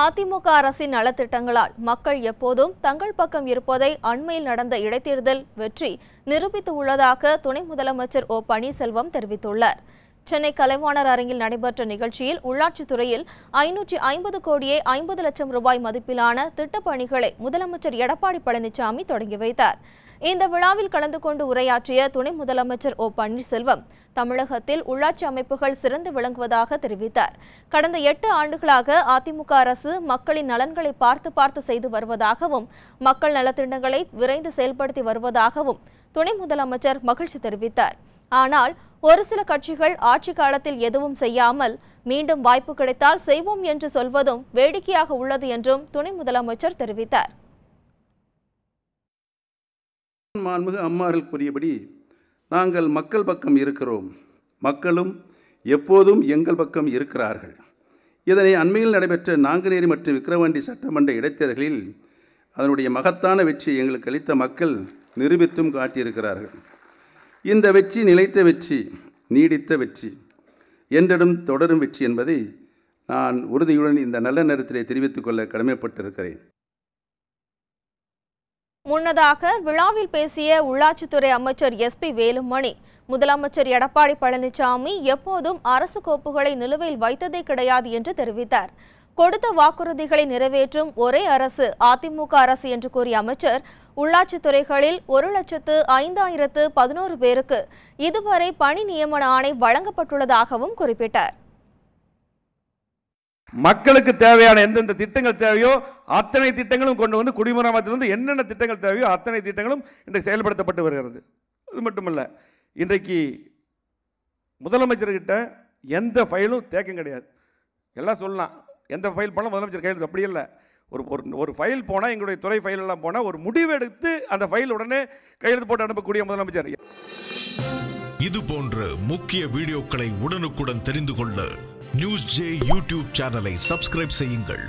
அதிமுக அரசின் நலத்திட்டங்களால் மக்கள் எப்போதும் தங்கள் பக்கம் இருப்பதை அண்மையில் நடந்த இடைத்தேர்தல் வெற்றி நிரூபித்து உள்ளதாக துணை முதலமைச்சர் ஓ பன்னீர்செல்வம் தெரிவித்துள்ளார் சென்னை கலைவாணர் அரங்கில் நடைபெற்ற நிகழ்ச்சியில் உள்ளாட்சித்துறையில் ஐநூற்றி ஐம்பது கோடியே ஐம்பது லட்சம் ரூபாய் மதிப்பிலான திட்டப்பணிகளை முதலமைச்சர் எடப்பாடி பழனிசாமி தொடங்கி வைத்தார் இந்த விழாவில் கலந்து கொண்டு உரையாற்றிய துணை முதலமைச்சர் ஓ பன்னீர்செல்வம் தமிழகத்தில் உள்ளாட்சி அமைப்புகள் சிறந்து விளங்குவதாக தெரிவித்தார் கடந்த எட்டு ஆண்டுகளாக அதிமுக அரசு மக்களின் நலன்களை பார்த்து பார்த்து செய்து வருவதாகவும் மக்கள் நலத்திட்டங்களை விரைந்து செயல்படுத்தி வருவதாகவும் துணை முதலமைச்சர் மகிழ்ச்சி தெரிவித்தார் ஆனால் ஒரு சில கட்சிகள் ஆட்சி காலத்தில் எதுவும் செய்யாமல் மீண்டும் வாய்ப்பு கிடைத்தால் செய்வோம் என்று சொல்வதும் வேடிக்கையாக உள்ளது என்றும் துணை முதலமைச்சர் தெரிவித்தார் மாண்புக கூறியபடி நாங்கள் மக்கள் பக்கம் இருக்கிறோம் மக்களும் எப்போதும் எங்கள் பக்கம் இருக்கிறார்கள் இதனை அண்மையில் நடைபெற்ற நாங்குநேரி மற்றும் விக்கிரவாண்டி சட்டமன்ற இடைத்தேர்தலில் அதனுடைய மகத்தான வெற்றியை எங்களுக்கு அளித்த மக்கள் நிரூபித்தும் காட்டியிருக்கிறார்கள் இந்த வெற்றி நிலைத்த வெற்றி நீடித்த வெற்றி என்றிடம் தொடரும் வெற்றி என்பதை நான் உறுதியுடன் இந்த நல்ல நேரத்திலே தெரிவித்துக் கொள்ள கடமைப்பட்டிருக்கிறேன் முன்னதாக விழாவில் பேசிய உள்ளாட்சித்துறை அமைச்சர் எஸ் பி வேலுமணி முதலமைச்சர் எடப்பாடி பழனிசாமி எப்போதும் அரசு கோப்புகளை நிலுவையில் வைத்ததே கிடையாது என்று தெரிவித்தார் கொடுத்த வாக்குறுதிகளை நிறைவேற்றும் ஒரே அரசு அதிமுக அரசு என்று கூறிய அமைச்சர் உள்ளாட்சி துறைகளில் ஒரு லட்சத்து ஐந்தாயிரத்து பதினோரு பேருக்கு இதுவரை பணி நியமன ஆணை வழங்கப்பட்டுள்ளதாகவும் குறிப்பிட்டார் மக்களுக்கு தேவையான எந்தெந்த திட்டங்கள் தேவையோ அத்தனை திட்டங்களும் கொண்டு வந்து குடிமராமத்திலிருந்து என்னென்ன திட்டங்கள் தேவையோ அத்தனை திட்டங்களும் இன்றைக்கு செயல்படுத்தப்பட்டு வருகிறது அது மட்டுமல்ல இன்றைக்கு முதலமைச்சர்கிட்ட எந்த ஃபைலும் தேக்கம் கிடையாது எல்லாம் சொல்லலாம் எந்த ஃபைல் பண்ணலாம் முதலமைச்சர் கையில் அப்படி இல்லை ஒரு ஒரு ஒரு ஃபைல் போனால் எங்களுடைய துறை ஃபைலெல்லாம் போனால் ஒரு முடிவெடுத்து அந்த ஃபைல் உடனே கையெழுத்து போட்டு அனுப்பக்கூடிய முதலமைச்சர் இது போன்ற முக்கிய வீடியோக்களை உடனுக்குடன் தெரிந்து கொள்ள நியூஸ் ஜே யூடியூப் சேனலை சப்ஸ்கிரைப் செய்யுங்கள்